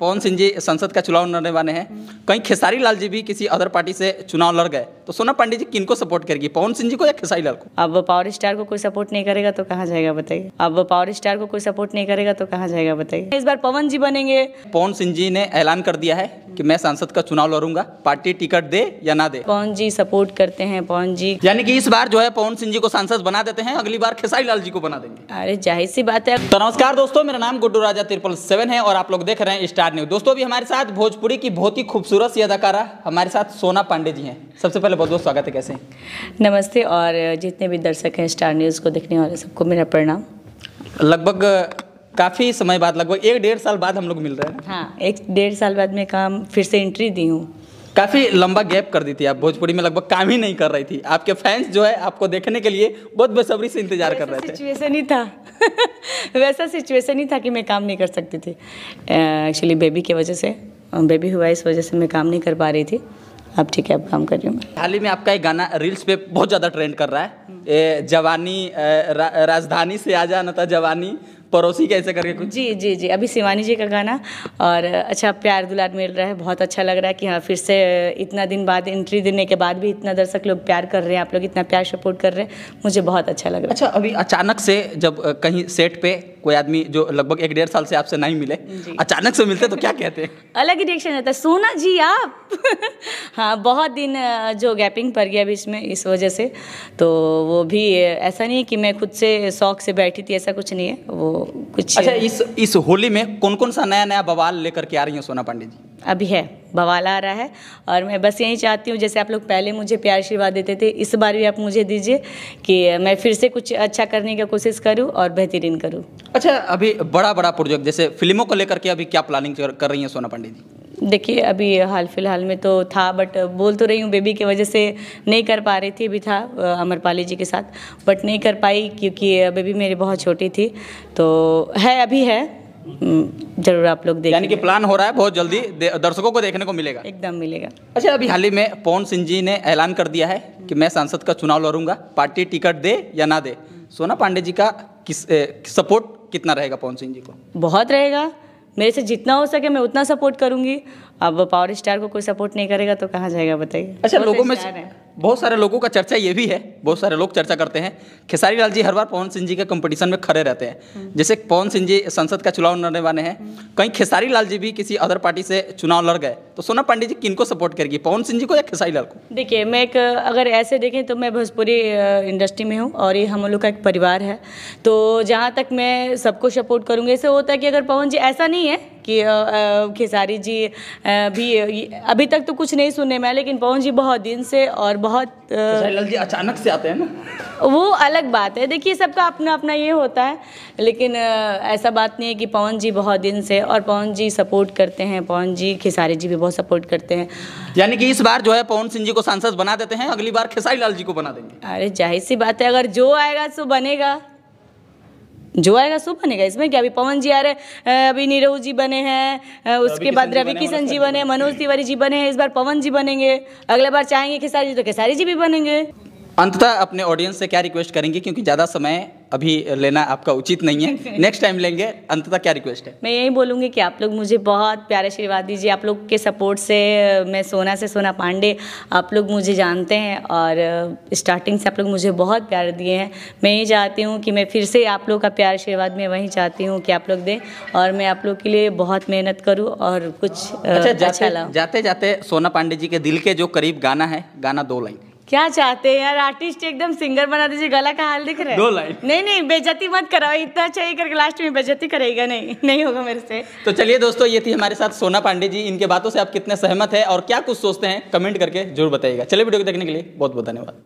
पवन सिंह जी संसद का चुनाव लड़ने वाले हैं हम्म। कहीं खेसारी लाल जी भी किसी अदर पार्टी से चुनाव लड़ गए तो सोना पांडे जी किनको सपोर्ट करेगी पवन सिंह जी को या खेसारी लाल को अब पावर स्टार को कोई सपोर्ट नहीं करेगा तो कहाँ जाएगा बताइए अब पावर स्टार को कोई सपोर्ट नहीं करेगा तो कहाँ जाएगा बताइए इस बार पवन जी बनेंगे पवन सिंह जी ने ऐलान कर दिया है की मैं सांसद का चुनाव लड़ूंगा पार्टी टिकट दे या ना दे पवन जी सपोर्ट करते हैं पवन जी यानी कि इस बार जो है पवन सिंह जी को सांसद बना देते हैं अगली बार खेसारी लाल जी को बना देंगे अरे जाहिर सी बात है तो नमस्कार दोस्तों मेरा नाम गुड्डू राजा त्रिपल सेवन है और आप लोग देख रहे हैं स्टार स्टार न्यूज दोस्तों अभी हमारे साथ भोजपुरी की बहुत ही खूबसूरत सी अदाकारा हमारे साथ सोना पांडे जी हैं सबसे पहले बहुत बहुत स्वागत है कैसे नमस्ते और जितने भी दर्शक हैं स्टार न्यूज़ को देखने वाले सबको मेरा प्रणाम लगभग काफ़ी समय बाद लगभग एक डेढ़ साल बाद हम लोग मिल रहे हैं हाँ एक डेढ़ साल बाद मैं काम फिर से एंट्री दी हूँ काफ़ी लंबा गैप कर दी थी आप भोजपुरी में लगभग काम ही नहीं कर रही थी आपके फैंस जो है आपको देखने के लिए बहुत बेसब्री से इंतजार कर रहे थे सिचुएशन ही था वैसा सिचुएशन ही था कि मैं काम नहीं कर सकती थी एक्चुअली बेबी की वजह से बेबी हुआ इस वजह से मैं काम नहीं कर पा रही थी अब ठीक है अब काम कर रही हूँ हाल ही में आपका एक गाना रील्स पे बहुत ज़्यादा ट्रेंड कर रहा है ए, जवानी रा, राजधानी से आ जाना था जवानी पड़ोसी कैसे करके कुछ जी जी जी अभी शिवानी जी का गाना और अच्छा प्यार दुलार मिल रहा है बहुत अच्छा लग रहा है कि हाँ फिर से इतना दिन बाद एंट्री देने के बाद भी इतना दर्शक लोग प्यार कर रहे हैं आप लोग इतना प्यार सपोर्ट कर रहे हैं मुझे बहुत अच्छा लग रहा है अच्छा अभी अचानक से जब कहीं सेट पे कोई आदमी जो लगभग एक डेढ़ साल से आपसे नहीं मिले अचानक से मिलते तो क्या कहते हैं अलग ही रिएक्शन रहता है सोना जी आप हाँ बहुत दिन जो गैपिंग पड़ गया बीच में इस वजह से तो वो भी ऐसा नहीं है कि मैं खुद से शौक से बैठी थी ऐसा कुछ नहीं है वो कुछ अच्छा इस इस होली में कौन कौन सा नया नया बवाल लेकर के आ रही हैं सोना पांडे जी अभी है बवाल आ रहा है और मैं बस यही चाहती हूँ जैसे आप लोग पहले मुझे प्यार आशीर्वाद देते थे इस बार भी आप मुझे दीजिए कि मैं फिर से कुछ अच्छा करने की कोशिश करूँ और बेहतरीन करूँ अच्छा अभी बड़ा बड़ा प्रोजेक्ट जैसे फिल्मों को लेकर के अभी क्या प्लानिंग कर रही हैं सोना पांडे जी देखिए अभी हाल फिलहाल में तो था बट बोल तो रही हूँ बेबी की वजह से नहीं कर पा रही थी अभी था अमरपाली जी के साथ बट नहीं कर पाई क्योंकि बेबी मेरी बहुत छोटी थी तो है अभी है हम्म, जरूर आप लोग देखें यानी कि प्लान हो रहा है बहुत जल्दी दर्शकों को देखने को मिलेगा एकदम मिलेगा अच्छा अभी हाल ही में पवन सिंह जी ने ऐलान कर दिया है कि मैं सांसद का चुनाव लड़ूंगा पार्टी टिकट दे या ना दे सोना पांडे जी का किस सपोर्ट कितना रहेगा पवन सिंह जी को बहुत रहेगा मेरे से जितना हो सके मैं उतना सपोर्ट करूंगी अब पावर स्टार को कोई सपोर्ट नहीं करेगा तो कहाँ जाएगा बताइए अच्छा लोगों में बहुत सारे लोगों का चर्चा ये भी है बहुत सारे लोग चर्चा करते हैं खेसारी लाल जी हर बार पवन सिंह जी के कंपटीशन में खड़े रहते हैं जैसे पवन सिंह जी संसद का चुनाव लड़ने वाले हैं कहीं खेसारी लाल जी भी किसी अदर पार्टी से चुनाव लड़ गए तो सोना पांडे जी किनको सपोर्ट करेगी पवन सिंह जी को या खेसारी लाल को देखिए मैं एक अगर ऐसे देखें तो मैं भोजपुरी इंडस्ट्री में हूँ और ये हम लोग का एक परिवार है तो जहाँ तक मैं सबको सपोर्ट करूँगी ऐसे होता है कि अगर पवन जी ऐसा नहीं है कि खेसारी जी भी अभी तक तो कुछ नहीं सुनने में लेकिन पवन जी बहुत दिन से और बहुत लाल जी अचानक से से आते हैं ना वो अलग बात है देखिए सबका अपना अपना ये होता है लेकिन ऐसा बात नहीं है कि पवन जी बहुत दिन से और पवन जी सपोर्ट करते हैं पवन जी खेसारी जी भी बहुत सपोर्ट करते हैं यानी कि इस बार जो है पवन सिंह जी को सांसद बना देते हैं अगली बार खेसारी लाल जी को बना देंगे अरे जाहिर सी बात है अगर जो आएगा सो बनेगा जो आएगा सो बनेगा इसमें क्या अभी पवन जी आ रहे अभी नीरव जी बने हैं तो उसके बाद रवि किशन जी बने मनोज तिवारी जी बने हैं इस बार पवन जी बनेंगे अगले बार चाहेंगे खेसारी जी तो खेसारी जी भी बनेंगे अंततः अपने ऑडियंस से क्या रिक्वेस्ट करेंगे क्योंकि ज़्यादा समय अभी लेना आपका उचित नहीं है नेक्स्ट टाइम लेंगे अंततः क्या रिक्वेस्ट है मैं यही बोलूँगी कि आप लोग मुझे बहुत प्यारे आशीर्वाद दीजिए आप लोग के सपोर्ट से मैं सोना से सोना पांडे आप लोग मुझे जानते हैं और स्टार्टिंग से आप लोग मुझे बहुत प्यार दिए हैं मैं ये चाहती हूँ कि मैं फिर से आप लोग का प्यार आशीर्वाद मैं वही चाहती हूँ कि आप लोग दें और मैं आप लोग के लिए बहुत मेहनत करूँ और कुछ अच्छा, अच्छा जाते जाते सोना पांडे जी के दिल के जो करीब गाना है गाना दो लाइन क्या चाहते हैं यार आर्टिस्ट एकदम सिंगर बना दीजिए गला का हाल दिख रहा है दो लाइन नहीं नहीं बेजती मत कराओ इतना चाहिए करके लास्ट में बेजती करेगा नहीं नहीं होगा मेरे से तो चलिए दोस्तों ये थी हमारे साथ सोना पांडे जी इनके बातों से आप कितने सहमत है और क्या कुछ सोचते हैं कमेंट करके जरूर बताइएगा चलिए वीडियो को देखने के लिए बहुत बहुत धन्यवाद